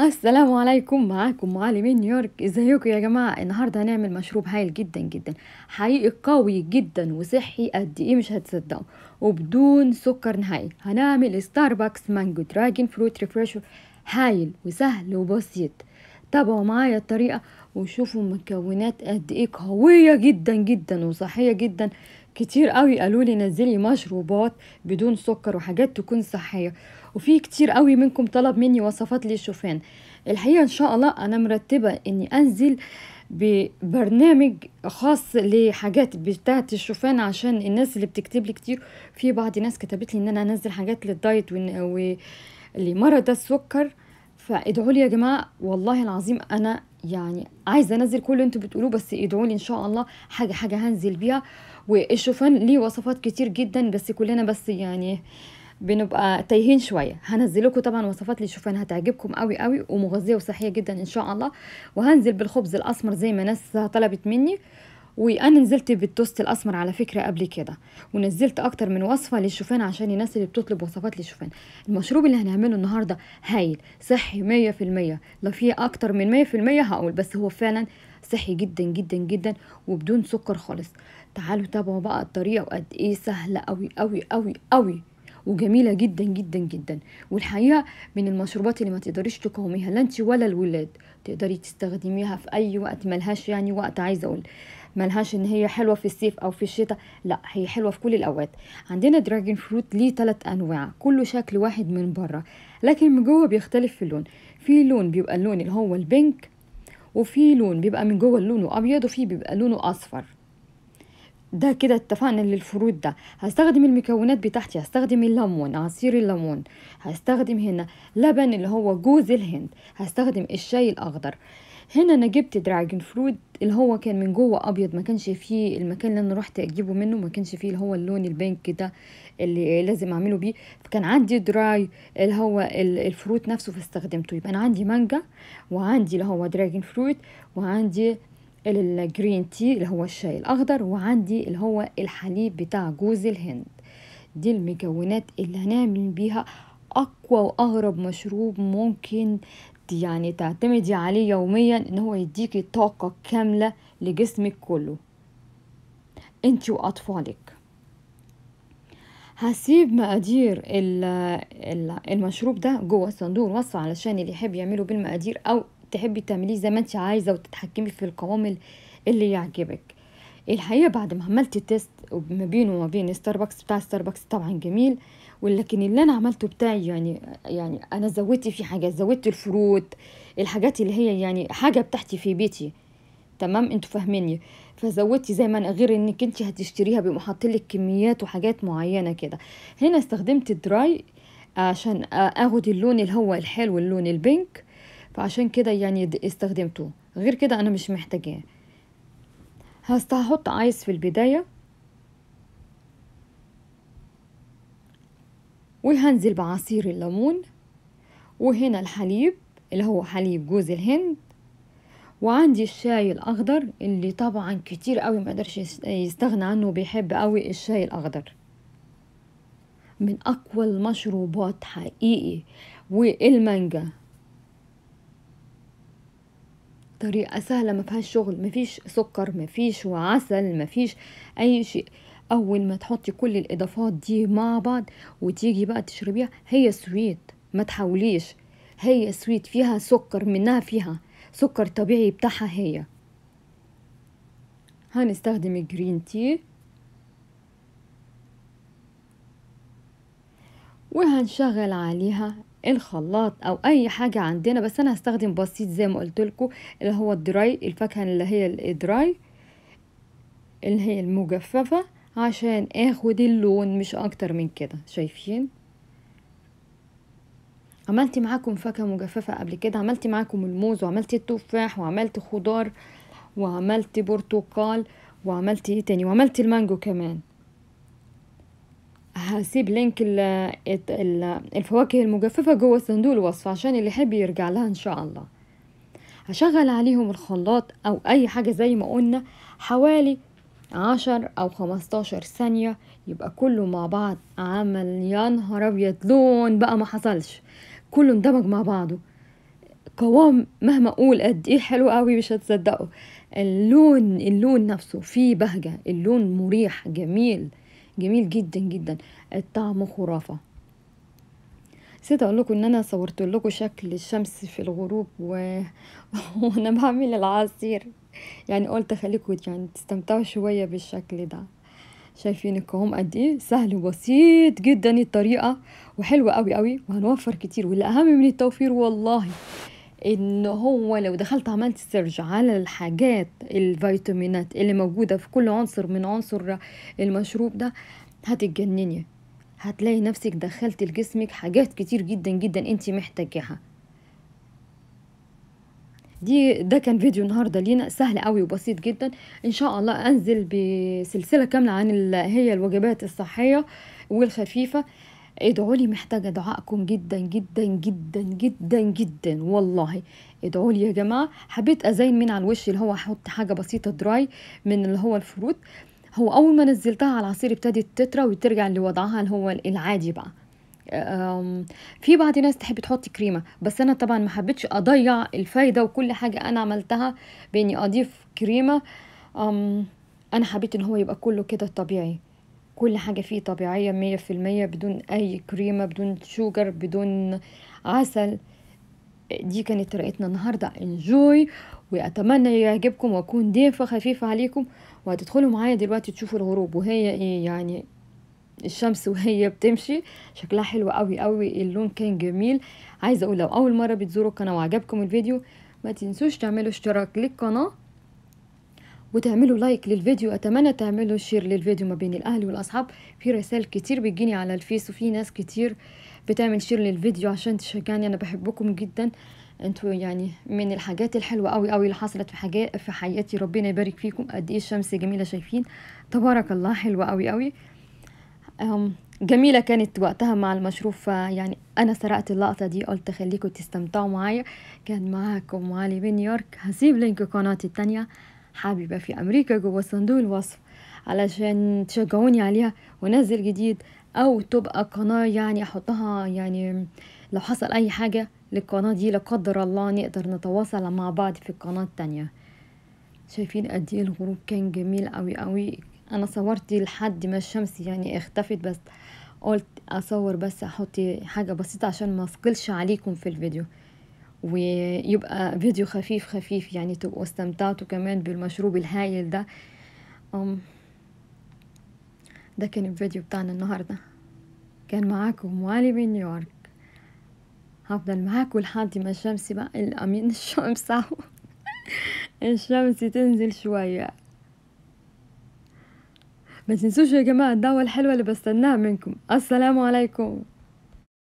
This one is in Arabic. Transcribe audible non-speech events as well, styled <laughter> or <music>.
السلام عليكم معاكم معلمين نيويورك ازيكم يا جماعه النهارده هنعمل مشروب هايل جدا جدا حقيقي قوي جدا وصحي قد ايه مش هتصدقوا وبدون سكر نهائي هنعمل ستاربكس مانجو دراجون فروت ريفرشر هايل وسهل وبسيط تابعوا معايا الطريقه وشوفوا المكونات قد ايه قويه جدا جدا وصحيه جدا كتير قوي قالوا لي نزلي مشروبات بدون سكر وحاجات تكون صحيه وفي كتير قوي منكم طلب مني وصفات للشوفان الحقيقه ان شاء الله انا مرتبه اني انزل ببرنامج خاص لحاجات بتاعه الشوفان عشان الناس اللي بتكتب لي كتير في بعض ناس كتبت لي ان انا انزل حاجات للدايت لمرض السكر فادعوا لي يا جماعه والله العظيم انا يعني عايزه انزل كل اللي انتوا بتقولوه بس ادعوا ان شاء الله حاجه حاجه هنزل بيها والشوفان ليه وصفات كتير جدا بس كلنا بس يعني بنبقى تايهين شويه لكم طبعا وصفات للشوفان هتعجبكم قوي قوي ومغذيه وصحيه جدا ان شاء الله وهنزل بالخبز الاسمر زي ما ناس طلبت مني وانا نزلت بالتوست الاسمر على فكره قبل كده ونزلت اكتر من وصفه للشوفان عشان الناس اللي بتطلب وصفات للشوفان المشروب اللي هنعمله النهارده هايل صحي 100% لو فيه اكتر من 100% هقول بس هو فعلا صحي جدا جدا جدا وبدون سكر خالص تعالوا تابعوا بقى الطريقه وقد ايه سهله قوي قوي قوي قوي وجميله جدا جدا جدا والحقيقه من المشروبات اللي ما تقدريش تقاوميها لا انت ولا الولاد تقدري تستخدميها في اي وقت ملهاش يعني وقت عايزه اقول ملهاش ان هي حلوه في الصيف او في الشتاء لا هي حلوه في كل الاوقات عندنا دراجون فروت ليه ثلاث انواع كله شكل واحد من بره لكن من جوه بيختلف في اللون في لون بيبقى اللون اللي هو البينك وفي لون بيبقى من جوه لونه ابيض وفي بيبقى لونه اصفر ده كده اتفقنا للفروت ده هستخدم المكونات بتاعتي هستخدم الليمون عصير الليمون هستخدم هنا لبن اللي هو جوز الهند هستخدم الشاي الاخضر هنا انا جبت دراجون فروت اللي هو كان من جوه ابيض ما كانش فيه المكان اللي انا رحت اجيبه منه ما كانش فيه اللي هو اللون البنك ده اللي لازم اعمله بيه فكان عندي دراي اللي هو الفروت نفسه فاستخدمته يبقى انا عندي مانجا وعندي اللي هو دراجون فروت وعندي الجرين تي اللي هو الشاي الأخضر وعندي اللي هو الحليب بتاع جوز الهند دي المكونات اللي هنعمل بيها أقوى وأغرب مشروب ممكن يعني تعتمدي عليه يوميا ان هو يديكي طاقة كاملة لجسمك كله انت واطفالك هسيب مقادير المشروب ده جوه الصندوق الوصفة علشان اللي يحب يعمله بالمقادير او تحبي تعمليه زي ما انت عايزه وتتحكمي في القوام اللي يعجبك الحقيقه بعد ما عملت تيست ما بينه وما بين ستاربكس بتاع ستاربكس طبعا جميل ولكن اللي انا عملته بتاعي يعني يعني انا زودت فيه حاجه زودت الفروت الحاجات اللي هي يعني حاجه بتاعتي في بيتي تمام انتوا فاهميني فزودتي زي ما انا غير انك انت هتشتريها بمحط لك كميات وحاجات معينه كده هنا استخدمت دراي عشان اخد اللون اللي هو الحلو اللون البينك فعشان كده يعني استخدمته غير كده انا مش محتاجاه هستحط ايس في البداية وهنزل بعصير الليمون وهنا الحليب اللي هو حليب جوز الهند وعندي الشاي الاخضر اللي طبعا كتير قوي ما قدرش يستغنى عنه بيحب قوي الشاي الاخضر من اقوى المشروبات حقيقي والمانجا طريقة سهلة ما فيهاش شغل ما فيش سكر ما فيش وعسل ما فيش أي شيء أول ما تحطي كل الإضافات دي مع بعض وتيجي بقى تشربيها هي سويت ما تحاوليش هي سويت فيها سكر منها فيها سكر طبيعي بتاعها هي هنستخدم الجرين تي وهنشغل عليها الخلاط او اي حاجه عندنا بس انا هستخدم بسيط زي ما قلت لكم اللي هو الدراي الفاكهه اللي هي الدراي اللي هي المجففه عشان اخد اللون مش اكتر من كده شايفين عملت معاكم فاكهه مجففه قبل كده عملت معاكم الموز وعملت التفاح وعملت خضار وعملت برتقال وعملت ايه تاني وعملت المانجو كمان هسيب لينك الفواكه المجففة جوه صندوق الوصف عشان اللي يحب يرجع لها إن شاء الله هشغل عليهم الخلاط أو أي حاجة زي ما قلنا حوالي عشر أو خمستاشر ثانية يبقى كله مع بعض عمل يا نهار أبيض لون بقى ما حصلش كله اندمج مع بعضه قوام مهما اقول قد ايه حلو قوي مش هتصدقوا اللون اللون نفسه فيه بهجه اللون مريح جميل جميل جدا جدا الطعم خرافة نسيت اقول لكم ان انا صورت لكم شكل الشمس في الغروب و... <laughs> وانا بعمل العصير يعني قلت خليكم يعني تستمتعوا شويه بالشكل ده شايفين الكهوم قد ايه سهل وبسيط جدا الطريقه وحلوه قوي قوي وهنوفر كتير والاهم من التوفير والله ان هو لو دخلت عملت سيرج على الحاجات الفيتامينات اللي موجودة في كل عنصر من عنصر المشروب ده هتتجنني هتلاقي نفسك دخلت لجسمك حاجات كتير جدا جدا انت محتاجاها دي ده كان فيديو النهارده لينا سهل قوي وبسيط جدا ان شاء الله انزل بسلسله كامله عن هي الوجبات الصحيه والخفيفه ادعوا لي محتاجه دعائكم جدا جدا جدا جدا جدا والله ادعوا لي يا جماعه حبيت ازين من على الوش اللي هو احط حاجه بسيطه دراي من اللي هو الفروت هو اول ما نزلتها على العصير ابتدت تطرى وترجع لوضعها اللي هو العادي بقى في بعض الناس تحب تحط كريمه بس انا طبعا ما حبيتش اضيع الفايده وكل حاجه انا عملتها باني اضيف كريمه انا حبيت ان هو يبقى كله كده طبيعي كل حاجة فيه طبيعية مية في المية بدون أي كريمة بدون شوجر بدون عسل دي كانت طريقتنا النهاردة انجوي وأتمنى يعجبكم وأكون ضيفة خفيفة عليكم وهتدخلوا معايا دلوقتي تشوفوا الغروب وهي إيه يعني الشمس وهي بتمشي شكلها حلو قوي قوي اللون كان جميل عايزه اقول لو اول مره بتزوروا القناه وعجبكم الفيديو ما تنسوش تعملوا اشتراك للقناه وتعملوا لايك للفيديو اتمنى تعملوا شير للفيديو ما بين الاهل والاصحاب في رسائل كتير بتجيني على الفيس وفي ناس كتير بتعمل شير للفيديو عشان تشجعني انا بحبكم جدا انتوا يعني من الحاجات الحلوه قوي قوي اللي حصلت في حاجات في حياتي ربنا يبارك فيكم قد ايه الشمس جميله شايفين تبارك الله حلوه قوي قوي جميله كانت وقتها مع المشروف يعني انا سرقت اللقطه دي قلت خليكم تستمتعوا معايا كان معاكم علي من يورك هسيب لينك قناتي التانية حاببة في أمريكا جوا صندوق الوصف علشان تشجعوني عليها ونزل جديد أو تبقى قناة يعني أحطها يعني لو حصل أي حاجة للقناة دي لقدر الله نقدر نتواصل مع بعض في القناة التانية شايفين قد ايه الغروب كان جميل قوي قوي انا صورت لحد ما الشمس يعني اختفت بس قلت اصور بس احط حاجة بسيطة عشان ما اثقلش عليكم في الفيديو ويبقى فيديو خفيف خفيف يعني تبقوا استمتعتوا كمان بالمشروب الهايل ده أم ده كان الفيديو بتاعنا النهاردة كان معاكم والي من نيويورك هفضل معاكم لحد ما الشمس بقى الأمين <laughs> الشمس اهو الشمس تنزل شوية ما تنسوش يا جماعة الدعوة الحلوة اللي بستناها منكم السلام عليكم